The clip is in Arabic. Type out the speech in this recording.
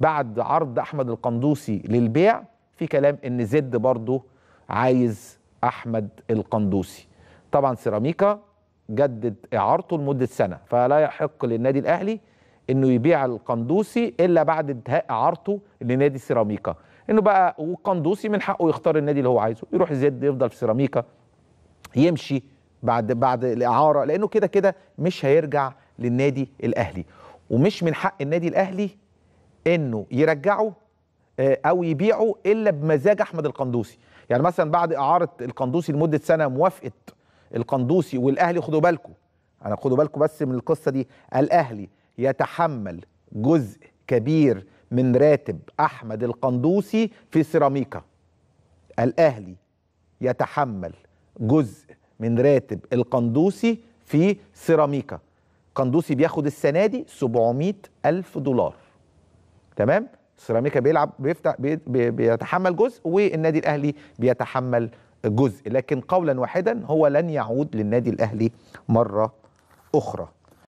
بعد عرض احمد القندوسي للبيع في كلام ان زد برضه عايز احمد القندوسي طبعا سيراميكا جدد اعارته لمده سنه فلا يحق للنادي الاهلي انه يبيع القندوسي الا بعد انتهاء اعارته لنادي سيراميكا انه بقى والقندوسي من حقه يختار النادي اللي هو عايزه يروح زد يفضل في سيراميكا يمشي بعد بعد الاعاره لانه كده كده مش هيرجع للنادي الاهلي ومش من حق النادي الاهلي انه يرجعه آه، او يبيعه الا بمزاج احمد القندوسي يعني مثلا بعد اعاره القندوسي لمده سنه موافقه القندوسي والاهلي خدوا بالكم انا يعني خدوا بالكم بس من القصه دي الاهلي يتحمل جزء كبير من راتب احمد القندوسي في سيراميكا الاهلي يتحمل جزء من راتب القندوسي في سيراميكا قندوسي بياخد السنه دي 700 الف دولار تمام سيراميكا بيلعب بيفتح بي بيتحمل جزء والنادي الاهلي بيتحمل جزء لكن قولا واحدا هو لن يعود للنادي الاهلي مره اخرى